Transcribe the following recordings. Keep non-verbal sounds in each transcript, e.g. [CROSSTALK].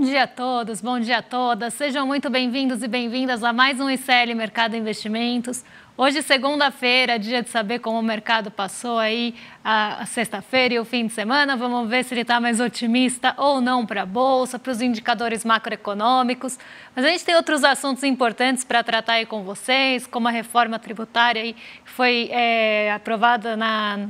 Bom dia a todos, bom dia a todas. Sejam muito bem-vindos e bem-vindas a mais um ICL Mercado Investimentos. Hoje, segunda-feira, dia de saber como o mercado passou aí a sexta-feira e o fim de semana. Vamos ver se ele está mais otimista ou não para a Bolsa, para os indicadores macroeconômicos. Mas a gente tem outros assuntos importantes para tratar aí com vocês, como a reforma tributária aí, que foi é, aprovada na,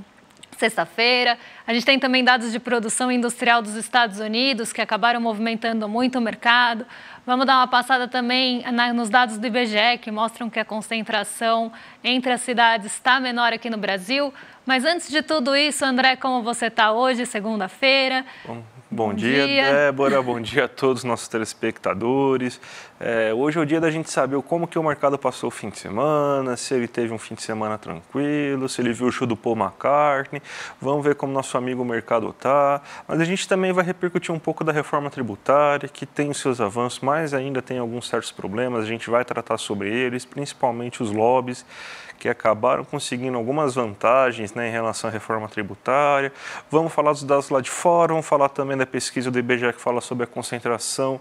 sexta-feira. A gente tem também dados de produção industrial dos Estados Unidos, que acabaram movimentando muito o mercado. Vamos dar uma passada também nos dados do IBGE, que mostram que a concentração entre as cidades está menor aqui no Brasil. Mas antes de tudo isso, André, como você está hoje, segunda-feira? Bom dia, dia, Débora. Bom dia a todos os nossos telespectadores. É, hoje é o dia da gente saber como que o mercado passou o fim de semana, se ele teve um fim de semana tranquilo, se ele viu o show do Paul McCartney. Vamos ver como nosso amigo o mercado tá. Mas a gente também vai repercutir um pouco da reforma tributária, que tem os seus avanços, mas ainda tem alguns certos problemas. A gente vai tratar sobre eles, principalmente os lobbies que acabaram conseguindo algumas vantagens né, em relação à reforma tributária. Vamos falar dos dados lá de fora, vamos falar também da pesquisa do IBGE que fala sobre a concentração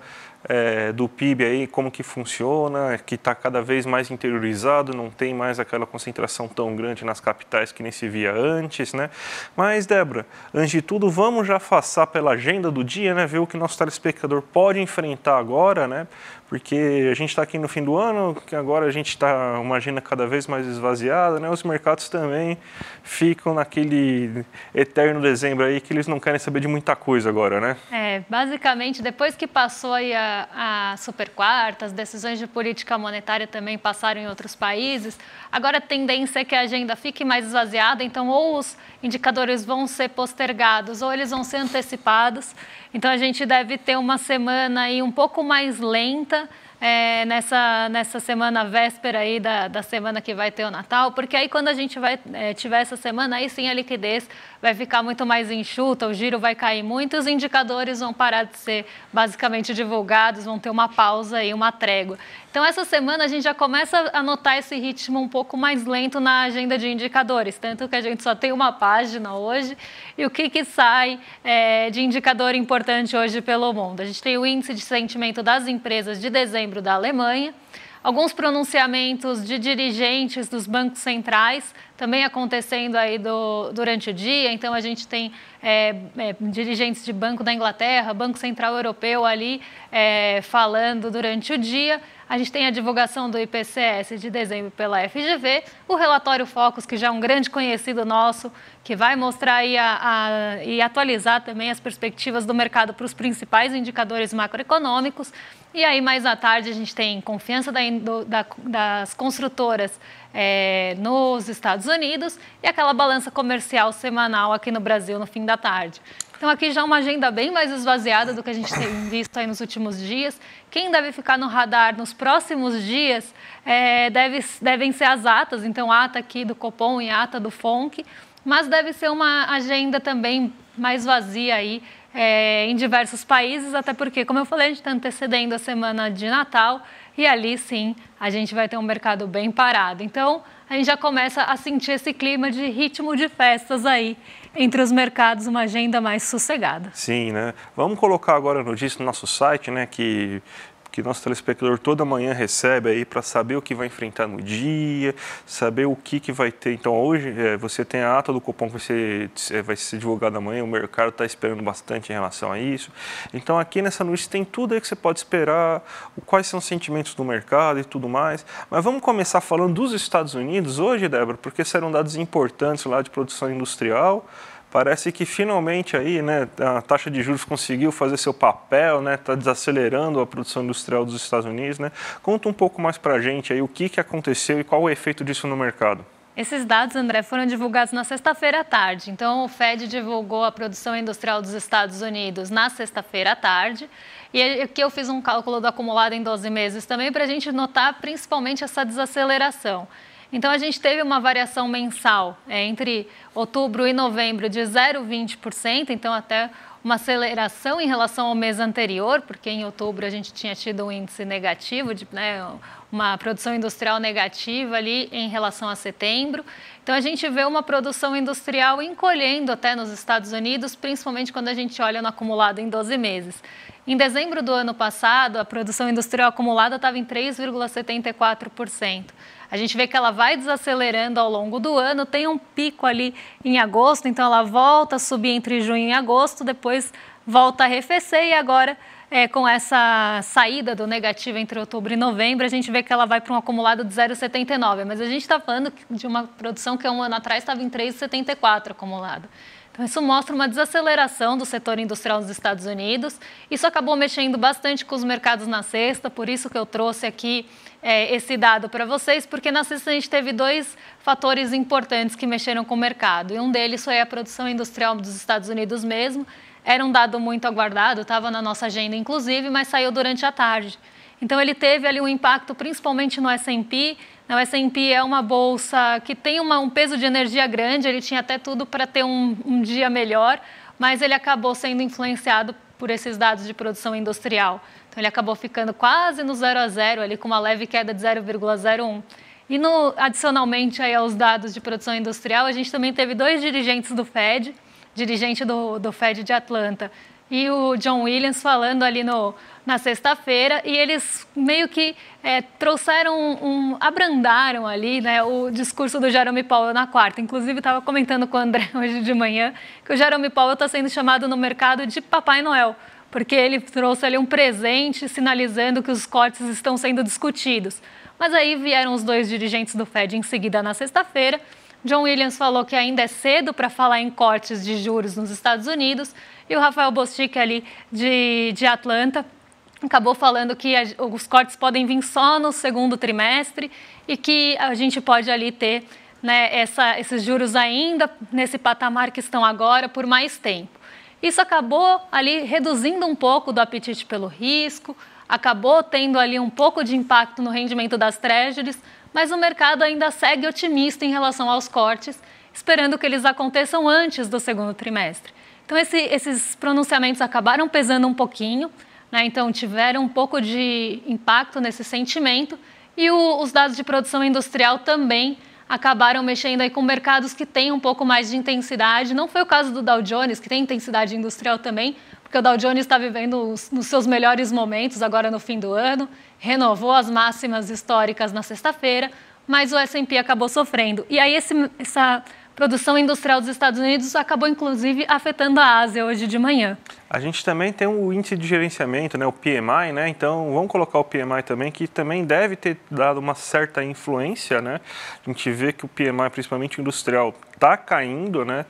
é, do PIB aí, como que funciona, que está cada vez mais interiorizado, não tem mais aquela concentração tão grande nas capitais que nem se via antes, né? Mas, Débora, antes de tudo, vamos já passar pela agenda do dia, né? Ver o que nosso telespectador pode enfrentar agora, né? porque a gente está aqui no fim do ano, que agora a gente está uma agenda cada vez mais esvaziada, né? Os mercados também ficam naquele eterno dezembro aí que eles não querem saber de muita coisa agora, né? É, basicamente depois que passou aí a, a super quarta, as decisões de política monetária também passaram em outros países. Agora a tendência é que a agenda fique mais esvaziada, então ou os indicadores vão ser postergados ou eles vão ser antecipados. Então a gente deve ter uma semana aí um pouco mais lenta é, nessa, nessa semana véspera aí da, da semana que vai ter o Natal? Porque aí quando a gente vai é, tiver essa semana, aí sim a liquidez vai ficar muito mais enxuta, o giro vai cair muito, os indicadores vão parar de ser basicamente divulgados, vão ter uma pausa e uma trégua. Então, essa semana a gente já começa a notar esse ritmo um pouco mais lento na agenda de indicadores, tanto que a gente só tem uma página hoje. E o que, que sai é, de indicador importante hoje pelo mundo? A gente tem o índice de sentimento das empresas de dezembro da Alemanha, alguns pronunciamentos de dirigentes dos bancos centrais, também acontecendo aí do, durante o dia. Então, a gente tem é, é, dirigentes de banco da Inglaterra, Banco Central Europeu ali é, falando durante o dia. A gente tem a divulgação do IPCS de dezembro pela FGV, o relatório Focus, que já é um grande conhecido nosso, que vai mostrar e, a, a, e atualizar também as perspectivas do mercado para os principais indicadores macroeconômicos. E aí, mais à tarde, a gente tem confiança da, do, da, das construtoras é, nos Estados Unidos e aquela balança comercial semanal aqui no Brasil no fim da tarde. Então, aqui já é uma agenda bem mais esvaziada do que a gente tem visto aí nos últimos dias. Quem deve ficar no radar nos próximos dias é, deve, devem ser as atas, então, ata aqui do Copom e ata do FONC, mas deve ser uma agenda também mais vazia aí é, em diversos países, até porque, como eu falei, a gente está antecedendo a semana de Natal e ali sim a gente vai ter um mercado bem parado. Então a gente já começa a sentir esse clima de ritmo de festas aí entre os mercados, uma agenda mais sossegada. Sim, né? Vamos colocar agora a notícia no nosso site, né? Que que nosso telespectador toda manhã recebe aí para saber o que vai enfrentar no dia, saber o que, que vai ter. Então hoje é, você tem a ata do cupom que vai ser, é, vai ser divulgada amanhã, o mercado está esperando bastante em relação a isso. Então aqui nessa noite tem tudo aí que você pode esperar, quais são os sentimentos do mercado e tudo mais. Mas vamos começar falando dos Estados Unidos hoje, Débora, porque serão dados importantes lá de produção industrial. Parece que finalmente aí, né, a taxa de juros conseguiu fazer seu papel, né, está desacelerando a produção industrial dos Estados Unidos, né. Conta um pouco mais para a gente aí o que, que aconteceu e qual o efeito disso no mercado. Esses dados, André, foram divulgados na sexta-feira à tarde. Então, o Fed divulgou a produção industrial dos Estados Unidos na sexta-feira à tarde. E aqui eu fiz um cálculo do acumulado em 12 meses também para a gente notar principalmente essa desaceleração. Então a gente teve uma variação mensal é, entre outubro e novembro de 0,20%, então até uma aceleração em relação ao mês anterior, porque em outubro a gente tinha tido um índice negativo, de, né, uma produção industrial negativa ali em relação a setembro. Então a gente vê uma produção industrial encolhendo até nos Estados Unidos, principalmente quando a gente olha no acumulado em 12 meses. Em dezembro do ano passado, a produção industrial acumulada estava em 3,74%. A gente vê que ela vai desacelerando ao longo do ano, tem um pico ali em agosto, então ela volta a subir entre junho e agosto, depois volta a arrefecer e agora. É, com essa saída do negativo entre outubro e novembro, a gente vê que ela vai para um acumulado de 0,79. Mas a gente está falando de uma produção que um ano atrás estava em 3,74 acumulado isso mostra uma desaceleração do setor industrial nos Estados Unidos. Isso acabou mexendo bastante com os mercados na sexta, por isso que eu trouxe aqui é, esse dado para vocês, porque na sexta a gente teve dois fatores importantes que mexeram com o mercado. E um deles foi a produção industrial dos Estados Unidos mesmo. Era um dado muito aguardado, estava na nossa agenda inclusive, mas saiu durante a tarde. Então ele teve ali um impacto principalmente no S&P, o S&P é uma bolsa que tem uma, um peso de energia grande, ele tinha até tudo para ter um, um dia melhor, mas ele acabou sendo influenciado por esses dados de produção industrial. Então, ele acabou ficando quase no zero a zero, ali com uma leve queda de 0,01. E, no, adicionalmente aí aos dados de produção industrial, a gente também teve dois dirigentes do FED, dirigente do, do FED de Atlanta, e o John Williams falando ali no, na sexta-feira e eles meio que é, trouxeram um, um, abrandaram ali né, o discurso do Jerome Powell na quarta. Inclusive, estava comentando com o André [LAUGHS] hoje de manhã que o Jerome Powell está sendo chamado no mercado de Papai Noel, porque ele trouxe ali um presente sinalizando que os cortes estão sendo discutidos. Mas aí vieram os dois dirigentes do Fed em seguida na sexta-feira John Williams falou que ainda é cedo para falar em cortes de juros nos Estados Unidos e o Rafael Bostic ali de, de Atlanta acabou falando que a, os cortes podem vir só no segundo trimestre e que a gente pode ali ter né, essa, esses juros ainda nesse patamar que estão agora por mais tempo. Isso acabou ali reduzindo um pouco do apetite pelo risco, acabou tendo ali um pouco de impacto no rendimento das treasuries, mas o mercado ainda segue otimista em relação aos cortes, esperando que eles aconteçam antes do segundo trimestre. Então, esse, esses pronunciamentos acabaram pesando um pouquinho, né? então tiveram um pouco de impacto nesse sentimento, e o, os dados de produção industrial também acabaram mexendo aí com mercados que têm um pouco mais de intensidade. Não foi o caso do Dow Jones, que tem intensidade industrial também, porque o Dow Jones está vivendo os, nos seus melhores momentos agora no fim do ano, renovou as máximas históricas na sexta-feira, mas o S&P acabou sofrendo. E aí esse, essa produção industrial dos Estados Unidos acabou inclusive afetando a Ásia hoje de manhã. A gente também tem o índice de gerenciamento, né, o PMI, né? Então, vamos colocar o PMI também, que também deve ter dado uma certa influência, né? A gente vê que o PMI, principalmente industrial, está caindo, né?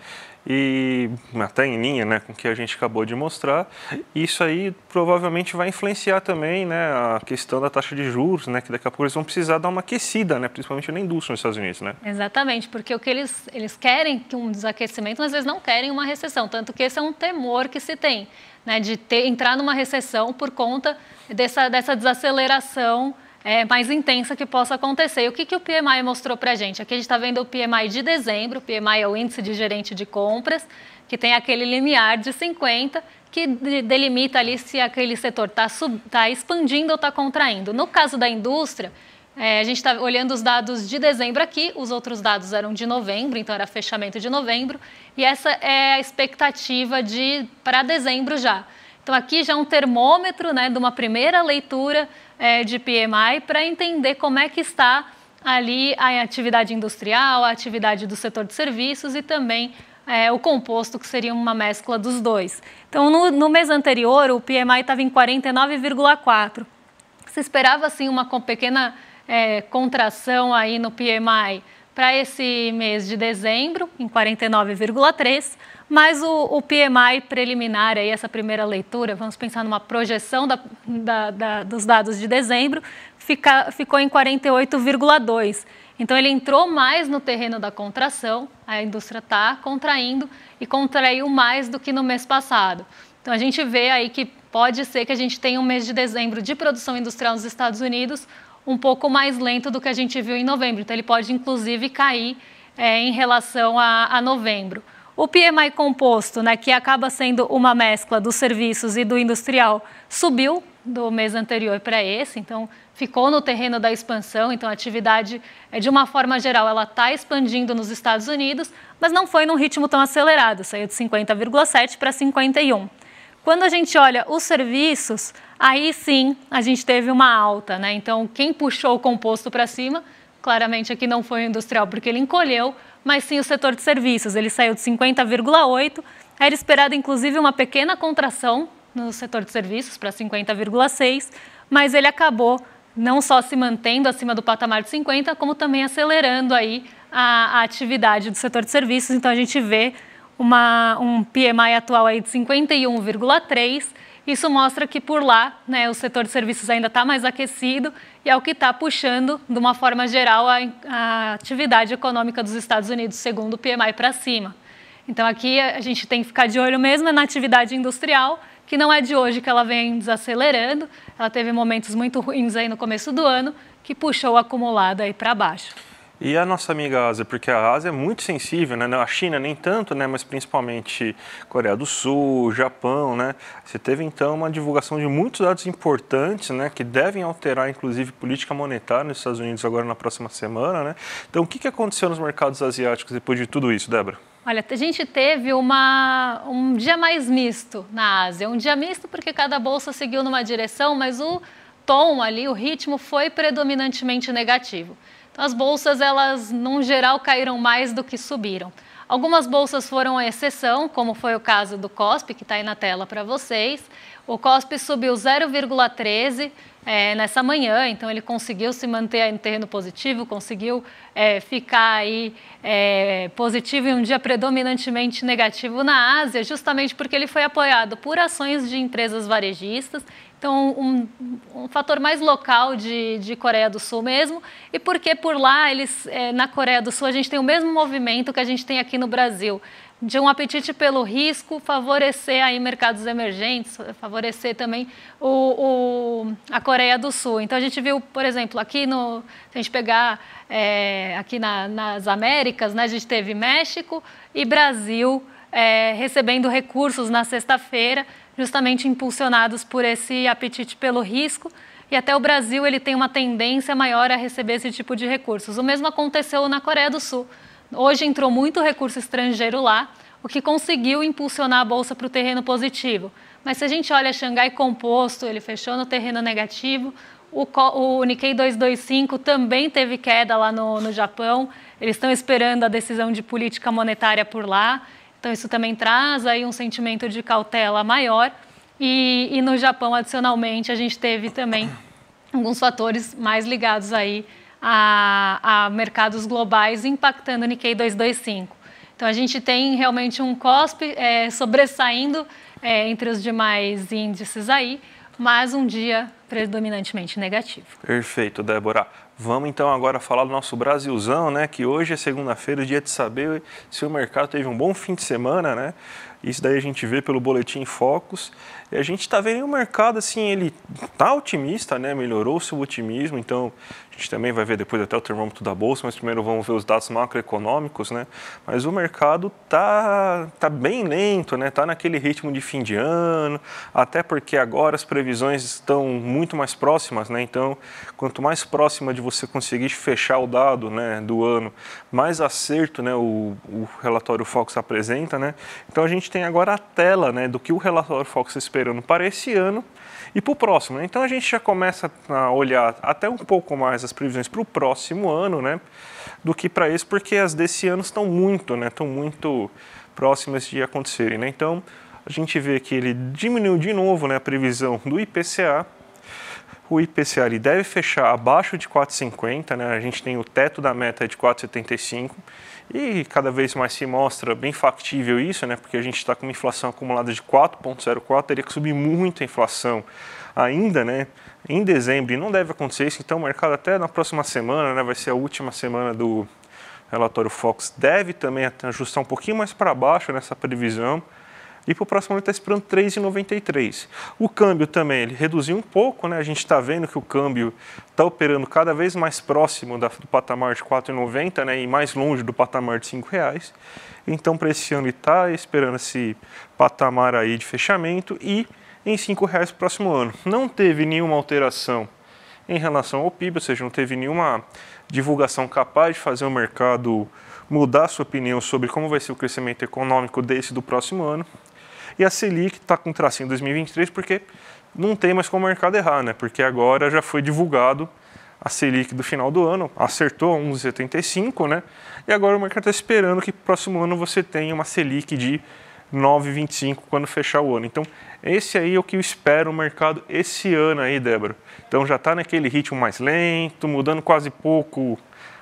e até em linha né, com o que a gente acabou de mostrar. Isso aí provavelmente vai influenciar também né, a questão da taxa de juros, né, que daqui a pouco eles vão precisar dar uma aquecida, né, principalmente na indústria nos Estados Unidos. Né? Exatamente, porque o que eles, eles querem um desaquecimento, mas eles não querem uma recessão, tanto que esse é um temor que se tem, né, de ter, entrar numa recessão por conta dessa, dessa desaceleração é, mais intensa que possa acontecer. E o que, que o PMI mostrou para a gente? Aqui a gente está vendo o PMI de dezembro, o PMI é o índice de gerente de compras, que tem aquele limiar de 50, que delimita ali se aquele setor está tá expandindo ou está contraindo. No caso da indústria, é, a gente está olhando os dados de dezembro aqui, os outros dados eram de novembro, então era fechamento de novembro, e essa é a expectativa de para dezembro já. Então, aqui já é um termômetro né, de uma primeira leitura é, de PMI para entender como é que está ali a atividade industrial, a atividade do setor de serviços e também é, o composto, que seria uma mescla dos dois. Então, no, no mês anterior, o PMI estava em 49,4. Se esperava, assim, uma pequena é, contração aí no PMI para esse mês de dezembro, em 49,3 mas o, o PMI preliminar, aí, essa primeira leitura, vamos pensar numa projeção da, da, da, dos dados de dezembro, fica, ficou em 48,2. Então, ele entrou mais no terreno da contração, a indústria está contraindo e contraiu mais do que no mês passado. Então, a gente vê aí que pode ser que a gente tenha um mês de dezembro de produção industrial nos Estados Unidos um pouco mais lento do que a gente viu em novembro. Então, ele pode, inclusive, cair é, em relação a, a novembro. O PMI composto, né, que acaba sendo uma mescla dos serviços e do industrial, subiu do mês anterior para esse, então ficou no terreno da expansão, então a atividade, é de uma forma geral, ela está expandindo nos Estados Unidos, mas não foi num ritmo tão acelerado, saiu de 50,7 para 51. Quando a gente olha os serviços, aí sim a gente teve uma alta, né? Então, quem puxou o composto para cima, claramente aqui não foi o industrial, porque ele encolheu, mas sim o setor de serviços. Ele saiu de 50,8%. Era esperada, inclusive, uma pequena contração no setor de serviços para 50,6%, mas ele acabou não só se mantendo acima do patamar de 50, como também acelerando aí a, a atividade do setor de serviços. Então a gente vê uma, um PMI atual aí de 51,3 isso mostra que por lá né, o setor de serviços ainda está mais aquecido e é o que está puxando, de uma forma geral, a, a atividade econômica dos Estados Unidos, segundo o PMI, para cima. Então aqui a gente tem que ficar de olho mesmo é na atividade industrial, que não é de hoje que ela vem desacelerando. Ela teve momentos muito ruins aí no começo do ano, que puxou o acumulado aí para baixo e a nossa amiga Ásia, porque a Ásia é muito sensível, né? A China nem tanto, né? Mas principalmente Coreia do Sul, Japão, né? Você teve então uma divulgação de muitos dados importantes, né? Que devem alterar, inclusive, política monetária nos Estados Unidos agora na próxima semana, né? Então, o que aconteceu nos mercados asiáticos depois de tudo isso, Débora? Olha, a gente teve uma, um dia mais misto na Ásia. Um dia misto porque cada bolsa seguiu numa direção, mas o tom ali, o ritmo foi predominantemente negativo as bolsas, elas, no geral, caíram mais do que subiram. Algumas bolsas foram a exceção, como foi o caso do COSP, que está aí na tela para vocês. O COSP subiu 0,13 é, nessa manhã, então ele conseguiu se manter em terreno positivo, conseguiu é, ficar aí é, positivo em um dia predominantemente negativo na Ásia, justamente porque ele foi apoiado por ações de empresas varejistas então, um, um, fator mais local de, de Coreia do Sul mesmo, e porque por lá, eles, é, na Coreia do Sul, a gente tem o mesmo movimento que a gente tem aqui no Brasil, de um apetite pelo risco, favorecer aí mercados emergentes, favorecer também o, o a Coreia do Sul. Então, a gente viu, por exemplo, aqui no, se a gente pegar é, aqui na, nas Américas, né, a gente teve México e Brasil é, recebendo recursos na sexta-feira, justamente impulsionados por esse apetite pelo risco. E até o Brasil ele tem uma tendência maior a receber esse tipo de recursos. O mesmo aconteceu na Coreia do Sul. Hoje entrou muito recurso estrangeiro lá, o que conseguiu impulsionar a bolsa para o terreno positivo. Mas se a gente olha Xangai Composto, ele fechou no terreno negativo. O, o Nikkei 225 também teve queda lá no, no Japão. Eles estão esperando a decisão de política monetária por lá. Então, isso também traz aí um sentimento de cautela maior. E, e no Japão, adicionalmente, a gente teve também alguns fatores mais ligados aí a, a mercados globais impactando o Nikkei 225. Então, a gente tem realmente um COSP é, sobressaindo é, entre os demais índices aí, mas um dia predominantemente negativo. Perfeito, Débora. Vamos então agora falar do nosso Brasilzão, né? Que hoje é segunda-feira, dia de saber se o mercado teve um bom fim de semana, né? Isso daí a gente vê pelo boletim Focus. E a gente está vendo o mercado assim, ele tá otimista, né? Melhorou seu otimismo, então gente também vai ver depois até o termômetro da bolsa, mas primeiro vamos ver os dados macroeconômicos, né? Mas o mercado tá tá bem lento, né? Tá naquele ritmo de fim de ano, até porque agora as previsões estão muito mais próximas, né? Então, quanto mais próxima de você conseguir fechar o dado, né, do ano, mais acerto, né, o, o relatório Fox apresenta, né? Então a gente tem agora a tela, né, do que o relatório Fox esperando para esse ano e para o próximo. Né? Então a gente já começa a olhar até um pouco mais as previsões para o próximo ano, né, do que para esse, porque as desse ano estão muito, né, estão muito próximas de acontecerem, né. Então a gente vê que ele diminuiu de novo, né, a previsão do IPCA o IPCA ele deve fechar abaixo de 4,50, né? a gente tem o teto da meta de 4,75 e cada vez mais se mostra bem factível isso, né? porque a gente está com uma inflação acumulada de 4,04, teria que subir muito a inflação ainda, né? em dezembro, e não deve acontecer isso, então o mercado até na próxima semana, né? vai ser a última semana do relatório Fox, deve também ajustar um pouquinho mais para baixo nessa previsão, e para o próximo ano está esperando 3,93. O câmbio também ele reduziu um pouco, né? a gente está vendo que o câmbio está operando cada vez mais próximo da, do patamar de 4,90 né? e mais longe do patamar de R$ reais. Então, para esse ano ele está esperando esse patamar aí de fechamento e em R$ reais para próximo ano. Não teve nenhuma alteração em relação ao PIB, ou seja, não teve nenhuma divulgação capaz de fazer o mercado mudar sua opinião sobre como vai ser o crescimento econômico desse do próximo ano. E a Selic está com tracinho em 2023 porque não tem mais como o mercado errar, né? Porque agora já foi divulgado a Selic do final do ano, acertou 11,75, né? E agora o mercado está esperando que próximo ano você tenha uma Selic de 9,25 quando fechar o ano. Então, esse aí é o que eu espero o mercado esse ano aí, Débora. Então já está naquele ritmo mais lento, mudando quase pouco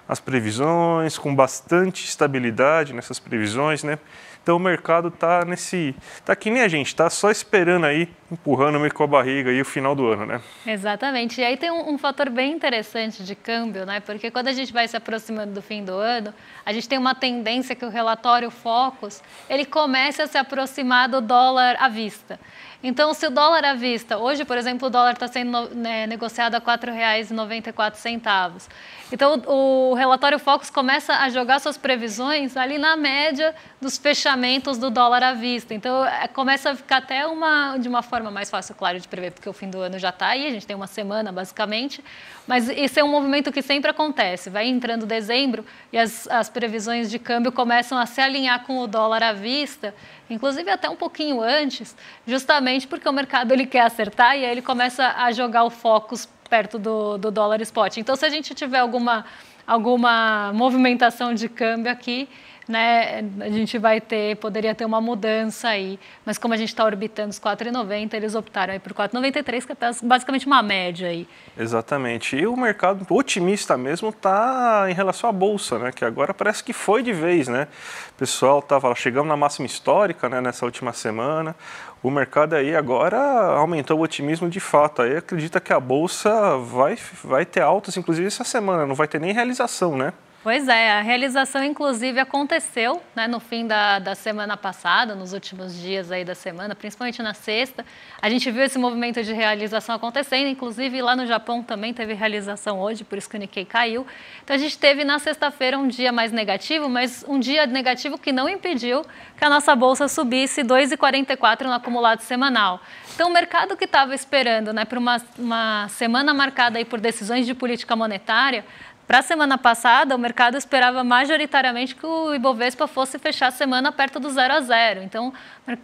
as previsões, com bastante estabilidade nessas previsões, né? Então o mercado está nesse. Está que nem a gente, está só esperando aí, empurrando meio com a barriga aí o final do ano, né? Exatamente. E aí tem um, um, fator bem interessante de câmbio, né? Porque quando a gente vai se aproximando do fim do ano, a gente tem uma tendência que o relatório Focus ele começa a se aproximar do dólar à vista. Então, se o dólar à vista, hoje, por exemplo, o dólar está sendo né, negociado a R$ 4,94. Então, o relatório Focus começa a jogar suas previsões ali na média dos fechamentos do dólar à vista. Então, é, começa a ficar até uma, de uma forma mais fácil, claro, de prever, porque o fim do ano já está aí, a gente tem uma semana, basicamente. Mas esse é um movimento que sempre acontece. Vai entrando dezembro e as, as previsões de câmbio começam a se alinhar com o dólar à vista inclusive até um pouquinho antes, justamente porque o mercado ele quer acertar e aí ele começa a jogar o foco perto do, do dólar spot. Então, se a gente tiver alguma, alguma movimentação de câmbio aqui, né, a gente vai ter, poderia ter uma mudança aí, mas como a gente está orbitando os 4,90, eles optaram aí por 4,93, que é basicamente uma média aí. Exatamente, e o mercado otimista mesmo está em relação à Bolsa, né, que agora parece que foi de vez, né, o pessoal estava chegando na máxima histórica, né, nessa última semana, o mercado aí agora aumentou o otimismo de fato. Aí acredita que a bolsa vai, vai ter altas, inclusive essa semana, não vai ter nem realização, né? Pois é, a realização inclusive aconteceu né, no fim da, da semana passada, nos últimos dias aí da semana, principalmente na sexta. A gente viu esse movimento de realização acontecendo, inclusive lá no Japão também teve realização hoje, por isso que o Nikkei caiu. Então a gente teve na sexta-feira um dia mais negativo, mas um dia negativo que não impediu que a nossa bolsa subisse 2,44 no acumulado semanal. Então o mercado que estava esperando né, para uma, uma semana marcada aí por decisões de política monetária para a semana passada, o mercado esperava majoritariamente que o Ibovespa fosse fechar a semana perto do zero a zero. Então,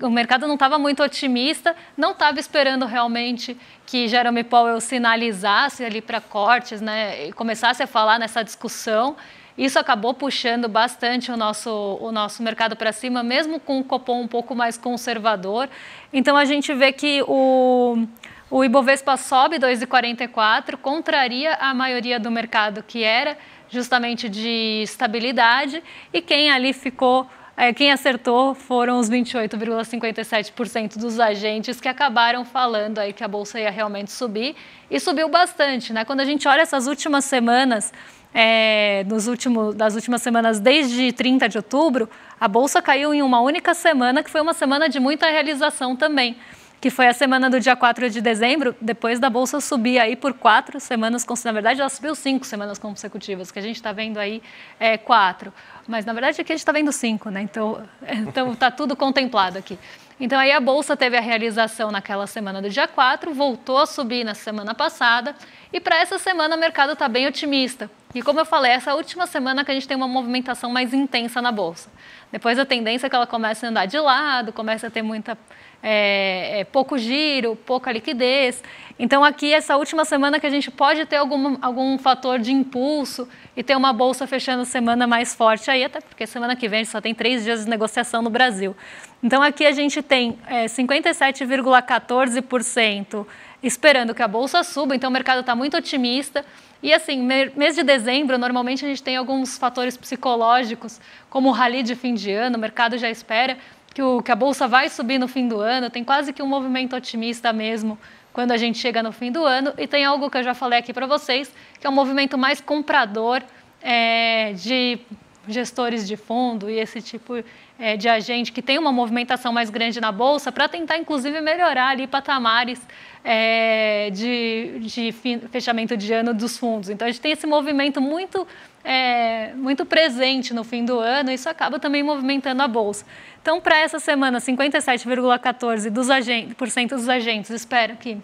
o mercado não estava muito otimista, não estava esperando realmente que Jeremy Powell sinalizasse ali para cortes, né, e começasse a falar nessa discussão. Isso acabou puxando bastante o nosso, o nosso mercado para cima, mesmo com o Copom um pouco mais conservador. Então a gente vê que o, o Ibovespa sobe 2,44, contraria a maioria do mercado que era justamente de estabilidade e quem ali ficou é, quem acertou foram os 28,57% dos agentes que acabaram falando aí que a bolsa ia realmente subir e subiu bastante, né? Quando a gente olha essas últimas semanas, é, nos últimos, das últimas semanas desde 30 de outubro, a bolsa caiu em uma única semana que foi uma semana de muita realização também que foi a semana do dia 4 de dezembro, depois da Bolsa subir aí por quatro semanas, na verdade ela subiu cinco semanas consecutivas, que a gente está vendo aí é, quatro. Mas na verdade aqui a gente está vendo cinco, né? Então [LAUGHS] está então, tudo contemplado aqui. Então aí a bolsa teve a realização naquela semana do dia 4, voltou a subir na semana passada e para essa semana o mercado está bem otimista. E como eu falei, essa última semana que a gente tem uma movimentação mais intensa na bolsa. Depois a tendência é que ela comece a andar de lado, comece a ter muita é, é, pouco giro, pouca liquidez. Então, aqui, essa última semana que a gente pode ter algum, algum fator de impulso e ter uma bolsa fechando semana mais forte aí, até porque semana que vem só tem três dias de negociação no Brasil. Então, aqui a gente tem é, 57,14% esperando que a bolsa suba, então o mercado está muito otimista. E assim, mês de dezembro, normalmente a gente tem alguns fatores psicológicos, como o rally de fim de ano, o mercado já espera que, o, que a bolsa vai subir no fim do ano, tem quase que um movimento otimista mesmo quando a gente chega no fim do ano. E tem algo que eu já falei aqui para vocês, que é um movimento mais comprador é, de gestores de fundo e esse tipo é, de agente que tem uma movimentação mais grande na Bolsa para tentar, inclusive, melhorar ali patamares é, de, de fim, fechamento de ano dos fundos. Então, a gente tem esse movimento muito, é, muito presente no fim do ano e isso acaba também movimentando a Bolsa. Então, para essa semana, 57,14% dos, agentes, dos agentes esperam que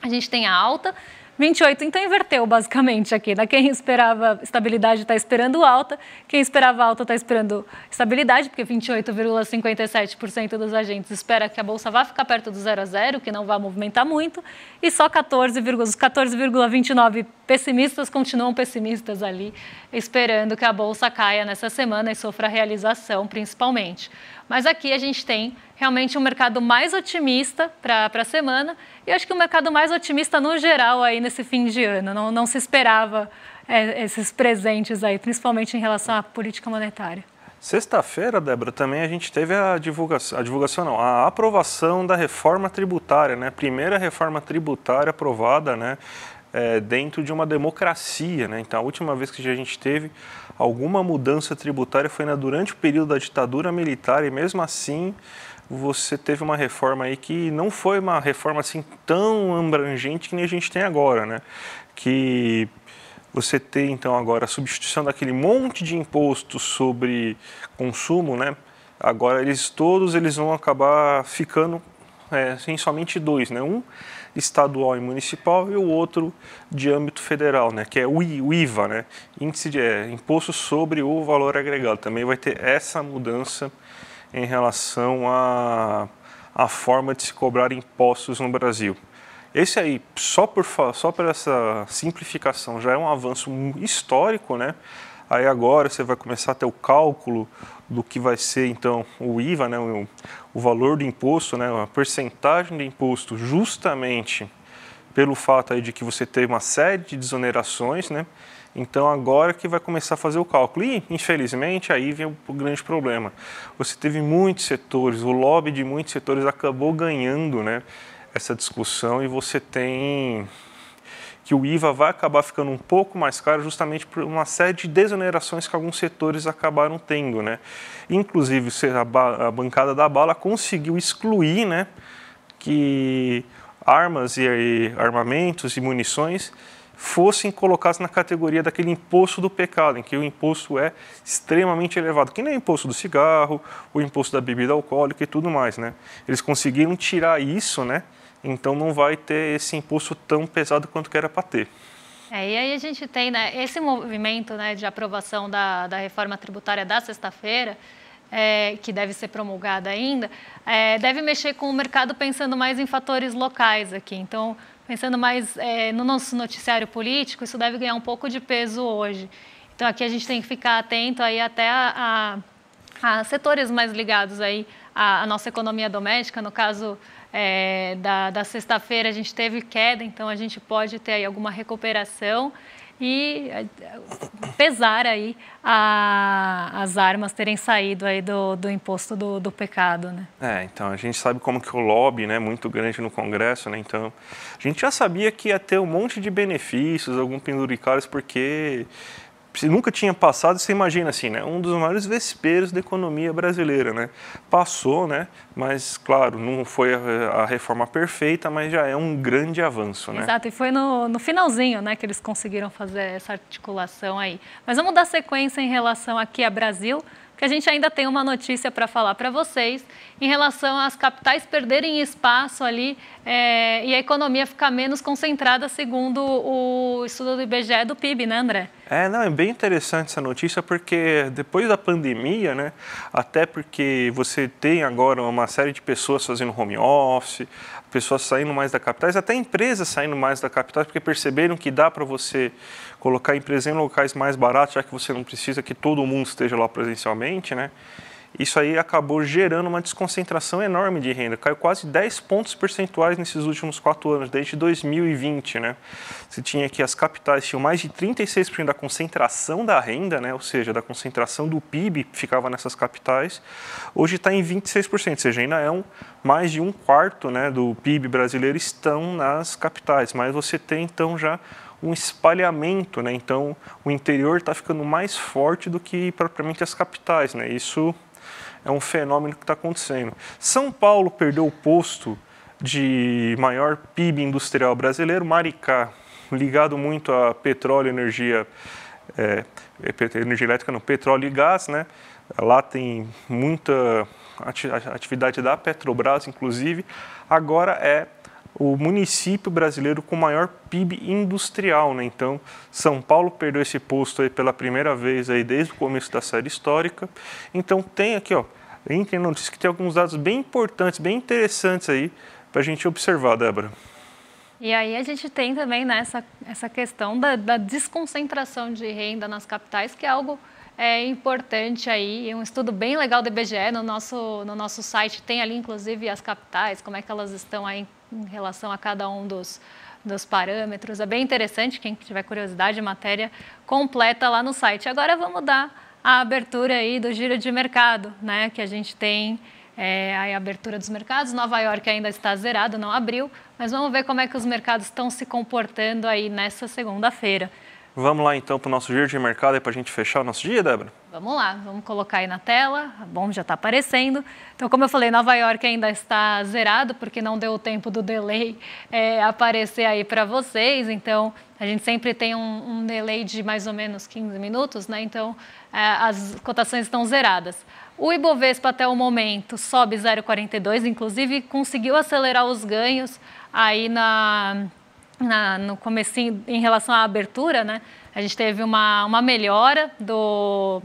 a gente tenha alta. 28. Então inverteu basicamente aqui, né? Quem esperava estabilidade está esperando alta, quem esperava alta está esperando estabilidade, porque 28,57% dos agentes espera que a bolsa vá ficar perto do zero a zero, que não vá movimentar muito, e só 14, os 14,29 pessimistas continuam pessimistas ali, esperando que a bolsa caia nessa semana e sofra realização principalmente. Mas aqui a gente tem realmente um mercado mais otimista para a semana e acho que o um mercado mais otimista no geral aí nesse fim de ano. Não, não se esperava é, esses presentes aí, principalmente em relação à política monetária. Sexta-feira, Débora, também a gente teve a divulgação, a divulgação não, a aprovação da reforma tributária, né? Primeira reforma tributária aprovada, né? é, dentro de uma democracia. Né? Então, a última vez que a gente teve alguma mudança tributária foi na, durante o período da ditadura militar, e mesmo assim você teve uma reforma aí que não foi uma reforma assim tão abrangente que nem a gente tem agora, né? Que você tem então agora a substituição daquele monte de imposto sobre consumo, né? Agora eles todos eles vão acabar ficando é, assim, somente dois, né? Um estadual e municipal e o outro de âmbito federal, né, que é o IVA, né, índice de é, imposto sobre o valor agregado. Também vai ter essa mudança em relação à a, a forma de se cobrar impostos no Brasil. Esse aí, só por, só por essa simplificação, já é um avanço histórico, né? Aí agora você vai começar a ter o cálculo do que vai ser então o IVA, né, o, o valor do imposto, né, a percentagem do imposto, justamente pelo fato aí de que você teve uma série de desonerações, né? Então agora que vai começar a fazer o cálculo. E, infelizmente, aí vem o grande problema. Você teve muitos setores, o lobby de muitos setores acabou ganhando, né, essa discussão e você tem que o IVA vai acabar ficando um pouco mais caro justamente por uma série de desonerações que alguns setores acabaram tendo. Né? Inclusive, a, bancada da bala conseguiu excluir né, que armas e, e armamentos e munições fossem colocados na categoria daquele imposto do pecado, em que o imposto é extremamente elevado, que nem o imposto do cigarro, o imposto da bebida alcoólica e tudo mais, né? Eles conseguiram tirar isso, né? Então não vai ter esse impulso tão pesado quanto que era para ter. É, e aí a gente tem né, esse movimento né, de aprovação da, da reforma tributária da sexta-feira, é, que deve ser promulgada ainda, é, deve mexer com o mercado pensando mais em fatores locais aqui. Então, pensando mais é, no nosso noticiário político, isso deve ganhar um pouco de peso hoje. Então, aqui a gente tem que ficar atento aí até a, a, a setores mais ligados aí à, à nossa economia doméstica, no caso é, da, da sexta-feira a gente teve queda, então a gente pode ter aí alguma recuperação e é, pesar aí a, as armas terem saído aí do, do imposto do, do, pecado, né? É, então a gente sabe como que o lobby, né, muito grande no Congresso, né? Então a gente já sabia que ia ter um monte de benefícios, algum penduricários, porque nunca tinha passado, você imagina assim, né? Um dos maiores vespeiros da economia brasileira, né? Passou, né? Mas, claro, não foi a, a reforma perfeita, mas já é um grande avanço, né? Exato, e foi no, no finalzinho, né, que eles conseguiram fazer essa articulação aí. Mas vamos dar sequência em relação aqui a Brasil porque a gente ainda tem uma notícia para falar para vocês em relação às capitais perderem espaço ali é, e a economia ficar menos concentrada, segundo o estudo do IBGE do PIB, né, André? É, não, é bem interessante essa notícia porque depois da pandemia, né, até porque você tem agora uma série de pessoas fazendo home office, pessoas saindo mais da capitais, até empresas saindo mais da capital, porque perceberam que dá para você colocar a empresa em locais mais baratos, já que você não precisa que todo mundo esteja lá presencialmente, né? Isso aí acabou gerando uma desconcentração enorme de renda, caiu quase 10 pontos percentuais nesses últimos quatro anos, desde 2020, né? Você tinha que as capitais tinham mais de 36% da concentração da renda, né? Ou seja, da concentração do PIB ficava nessas capitais. Hoje está em 26%, ou seja, ainda é um mais de um quarto, né, do PIB brasileiro estão nas capitais. Mas você tem então já um espalhamento, né? Então, o interior está ficando mais forte do que propriamente as capitais, né? Isso é um fenômeno que está acontecendo. São Paulo perdeu o posto de maior PIB industrial brasileiro, Maricá, ligado muito a petróleo, energia, é, é energia elétrica, não, petróleo e gás, né? Lá tem muita atividade da Petrobras, inclusive. Agora é o município brasileiro com maior PIB industrial, né? Então, São Paulo perdeu esse posto aí pela primeira vez aí desde o começo da série histórica. Então, tem aqui, ó, entre notícias que tem alguns dados bem importantes, bem interessantes aí para a gente observar, Débora. E aí a gente tem também né, essa, essa questão da, da desconcentração de renda nas capitais, que é algo é importante aí, um estudo bem legal do IBGE no nosso, no nosso site, tem ali inclusive as capitais, como é que elas estão aí em relação a cada um dos, dos parâmetros. É bem interessante, quem tiver curiosidade, matéria completa lá no site. Agora vamos dar a abertura aí do giro de mercado, né? Que a gente tem é, a abertura dos mercados. Nova York ainda está zerado, não abriu, mas vamos ver como é que os mercados estão se comportando aí nessa segunda-feira. Vamos lá então para o nosso giro de mercado para a gente fechar o nosso dia, Débora? Vamos lá, vamos colocar aí na tela. Tá bom, já está aparecendo. Então, como eu falei, Nova York ainda está zerado porque não deu o tempo do delay é, aparecer aí para vocês. Então, a gente sempre tem um, um, delay de mais ou menos 15 minutos, né? Então, é, as cotações estão zeradas. O Ibovespa até o momento sobe 0,42, inclusive conseguiu acelerar os ganhos aí na na, no começo em relação à abertura, né? A gente teve uma, uma melhora do,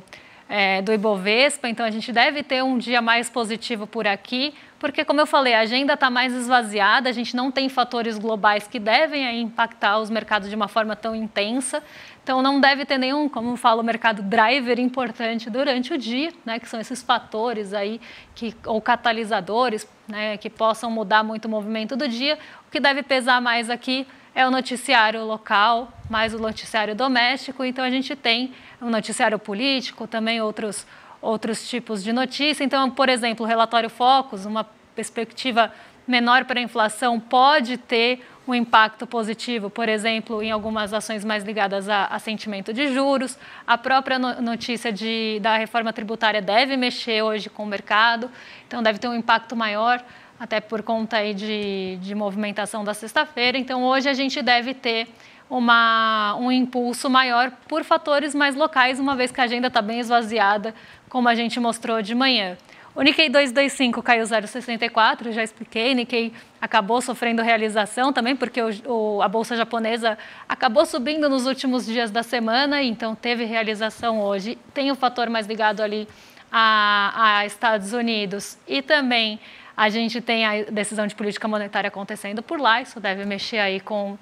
é, do Ibovespa, então a gente deve ter um dia mais positivo por aqui, porque, como eu falei, a agenda está mais esvaziada, a gente não tem fatores globais que devem é, impactar os mercados de uma forma tão intensa, então não deve ter nenhum, como fala o mercado, driver importante durante o dia, né, que são esses fatores aí, que, ou catalisadores, né, que possam mudar muito o movimento do dia. O que deve pesar mais aqui é o noticiário local, mais o noticiário doméstico. Então, a gente tem o um noticiário político, também outros, outros tipos de notícia. Então, por exemplo, o relatório Focus, uma perspectiva menor para a inflação, pode ter um impacto positivo, por exemplo, em algumas ações mais ligadas a, a sentimento de juros. A própria no, notícia de, da reforma tributária deve mexer hoje com o mercado, então deve ter um impacto maior até por conta aí de, de movimentação da sexta-feira. Então, hoje a gente deve ter uma, um impulso maior por fatores mais locais, uma vez que a agenda está bem esvaziada, como a gente mostrou de manhã. O Nikkei 225 caiu 0,64, já expliquei. Nikkei acabou sofrendo realização também, porque o, o, a bolsa japonesa acabou subindo nos últimos dias da semana, então teve realização hoje. Tem o fator mais ligado ali a, a Estados Unidos e também a gente tem a decisão de política monetária acontecendo por lá, isso deve mexer aí com,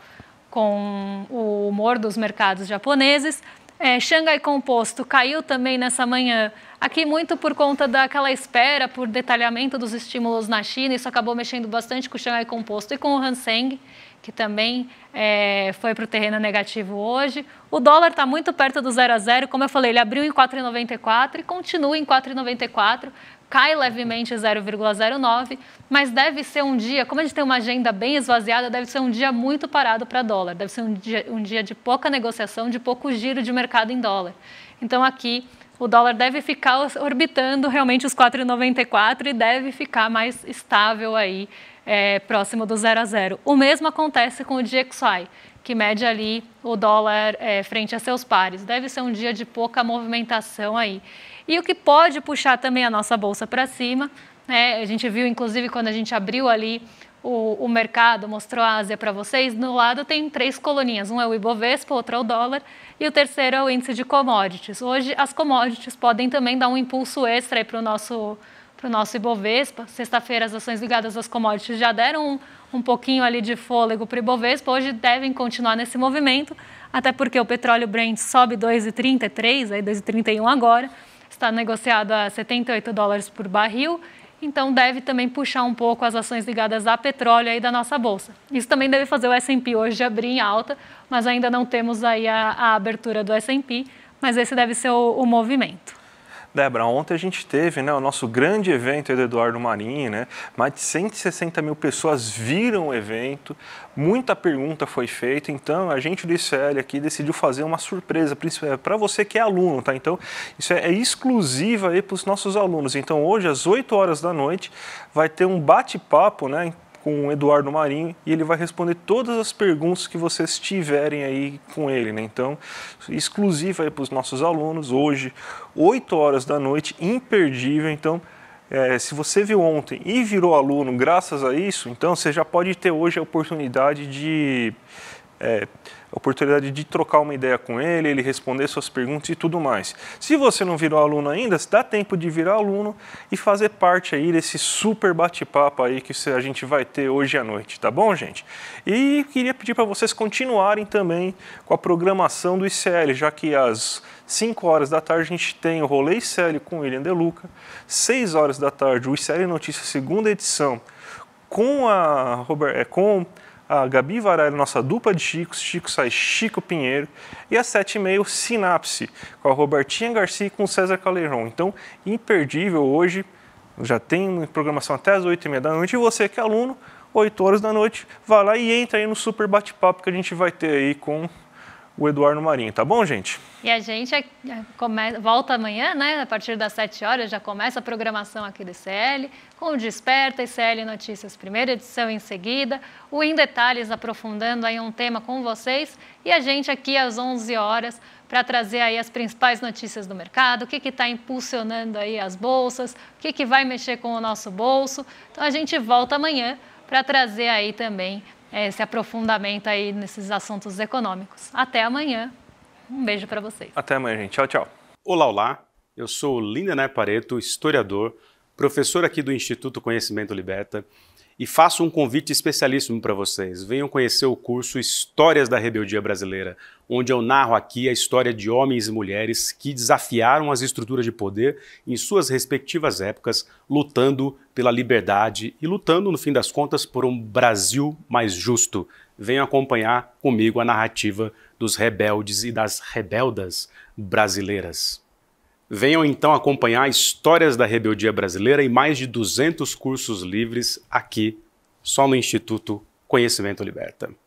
com o humor dos mercados japoneses. É, Xangai Composto caiu também nessa manhã, aqui muito por conta daquela espera por detalhamento dos estímulos na China, isso acabou mexendo bastante com o Xangai Composto e com o Hanseng, que também é, foi para o terreno negativo hoje. O dólar está muito perto do zero a zero, como eu falei, ele abriu em 4,94 e continua em 4,94, cai levemente 0,09, mas deve ser um dia, como a gente tem uma agenda bem esvaziada, deve ser um dia muito parado para dólar, deve ser um dia, um dia de pouca negociação, de pouco giro de mercado em dólar. Então aqui o dólar deve ficar orbitando realmente os 4,94 e deve ficar mais estável aí, é, próximo do 0 a 0. O mesmo acontece com o DXY, que mede ali o dólar é, frente a seus pares. Deve ser um dia de pouca movimentação aí. E o que pode puxar também a nossa bolsa para cima, né? a gente viu inclusive quando a gente abriu ali o, o mercado, mostrou a Ásia para vocês, no lado tem três coluninhas, um é o Ibovespa, outro é o dólar e o terceiro é o índice de commodities. Hoje as commodities podem também dar um impulso extra para o nosso para o nosso Ibovespa. Sexta-feira, as ações ligadas às commodities já deram um, um pouquinho ali de fôlego para o Ibovespa. Hoje devem continuar nesse movimento, até porque o petróleo Brent sobe 2,33, aí 2,31 agora está negociado a 78 dólares por barril, então deve também puxar um pouco as ações ligadas a petróleo aí da nossa bolsa. Isso também deve fazer o S&P hoje abrir em alta, mas ainda não temos aí a, a abertura do S&P, mas esse deve ser o, o movimento. Débora, ontem a gente teve né, o nosso grande evento do Eduardo Marinho, né? Mais de 160 mil pessoas viram o evento, muita pergunta foi feita, então a gente do ICL aqui decidiu fazer uma surpresa principalmente é, para você que é aluno, tá? Então, isso é, é exclusiva aí para os nossos alunos. Então, hoje, às 8 horas da noite, vai ter um bate-papo, né? com o Eduardo Marinho e ele vai responder todas as perguntas que vocês tiverem aí com ele. Né? Então, exclusivo aí para os nossos alunos, hoje, 8 horas da noite, imperdível. Então, é, se você viu ontem e virou aluno graças a isso, então você já pode ter hoje a oportunidade de. É, a oportunidade de trocar uma ideia com ele, ele responder suas perguntas e tudo mais. Se você não virou aluno ainda, dá tempo de virar aluno e fazer parte aí desse super bate-papo aí que a gente vai ter hoje à noite, tá bom, gente? E queria pedir para vocês continuarem também com a programação do ICL, já que às 5 horas da tarde a gente tem o Rolê ICL com William Deluca, 6 horas da tarde o ICL Notícias segunda edição com a Robert, é, com a Gabi Varela, nossa dupla de Chicos, Chico sai Chico Pinheiro, e às 7h30, Sinapse, com a Robertinha Garcia e com o César Calejão. Então, imperdível hoje, já tem programação até as 8h30 da noite, e você que é aluno, 8 horas da noite, vá lá e entra aí no super bate-papo que a gente vai ter aí com o Eduardo Marinho, tá bom, gente? E a gente é, é, volta amanhã, né? A partir das 7 horas já começa a programação aqui do ICL, com o Desperta ICL Notícias, primeira edição em seguida, o Em Detalhes aprofundando aí um tema com vocês e a gente aqui às 11 horas para trazer aí as principais notícias do mercado, o que está impulsionando aí as bolsas, o que, que vai mexer com o nosso bolso. Então a gente volta amanhã para trazer aí também é esse aprofundamento aí nesses assuntos econômicos. Até amanhã. Um beijo para vocês. Até amanhã, gente. Tchau, tchau. Olá, olá. Eu sou Linda Pareto, historiador, professor aqui do Instituto Conhecimento Liberta e faço um convite especialíssimo para vocês. Venham conhecer o curso Histórias da Rebeldia Brasileira, onde eu narro aqui a história de homens e mulheres que desafiaram as estruturas de poder em suas respectivas épocas, lutando pela liberdade e lutando, no fim das contas, por um Brasil mais justo. Venham acompanhar comigo a narrativa dos rebeldes e das rebeldas brasileiras. Venham então acompanhar histórias da rebeldia brasileira e mais de 200 cursos livres aqui, só no Instituto Conhecimento Liberta.